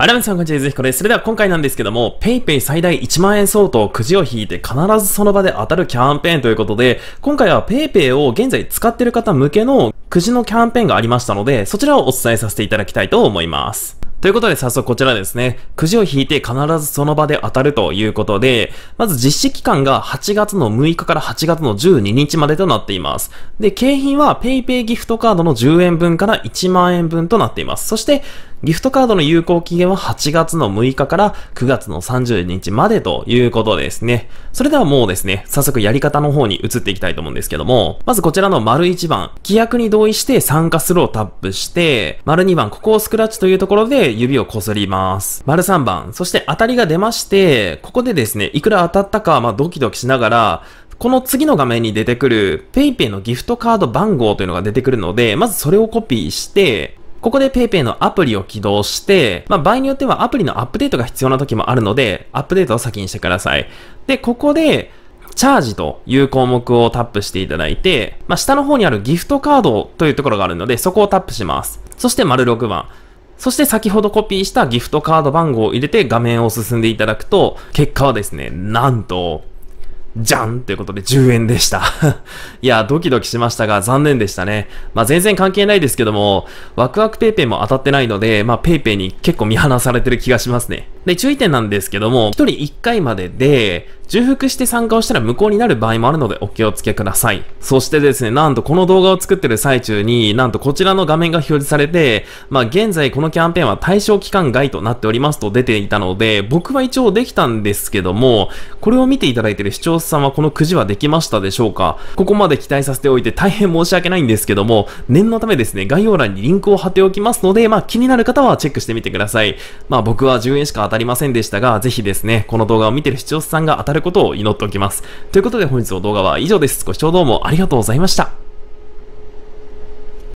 はい、みさん、こんにちは。ゆずひこです。それでは今回なんですけども、PayPay 最大1万円相当くじを引いて必ずその場で当たるキャンペーンということで、今回は PayPay を現在使ってる方向けのくじのキャンペーンがありましたので、そちらをお伝えさせていただきたいと思います。ということで早速こちらですね。くじを引いて必ずその場で当たるということで、まず実施期間が8月の6日から8月の12日までとなっています。で、景品は PayPay ギフトカードの10円分から1万円分となっています。そして、ギフトカードの有効期限は8月の6日から9月の30日までということですね。それではもうですね、早速やり方の方に移っていきたいと思うんですけども、まずこちらの丸1番、規約に同意して参加するをタップして、丸2番、ここをスクラッチというところで、で指をこすります。丸3番。そして当たりが出まして、ここでですね、いくら当たったか、まあ、ドキドキしながら、この次の画面に出てくる PayPay のギフトカード番号というのが出てくるので、まずそれをコピーして、ここで PayPay のアプリを起動して、まあ、場合によってはアプリのアップデートが必要な時もあるので、アップデートを先にしてください。で、ここで、チャージという項目をタップしていただいて、まあ、下の方にあるギフトカードというところがあるので、そこをタップします。そして、丸6番。そして先ほどコピーしたギフトカード番号を入れて画面を進んでいただくと、結果はですね、なんと、じゃんということで10円でした いや、ドキドキしましたが、残念でしたね。まあ、全然関係ないですけども、ワクワクペイペイも当たってないので、まあ、ペイペイに結構見放されてる気がしますね。で、注意点なんですけども、1人1回までで、重複して参加をしたら無効になる場合もあるのでお気をつけください。そしてですね、なんとこの動画を作ってる最中に、なんとこちらの画面が表示されて、まあ現在このキャンペーンは対象期間外となっておりますと出ていたので、僕は一応できたんですけども、これを見ていただいている視聴者さんはこのくじはできましたでしょうかここまで期待させておいて大変申し訳ないんですけども、念のためですね、概要欄にリンクを貼っておきますので、まあ気になる方はチェックしてみてください。まあ僕は10円しか与えたりませんでしたが、ぜひですね、この動画を見てる視聴者さんが当たることを祈っておきます。ということで本日の動画は以上です。ご視聴どうもありがとうございました。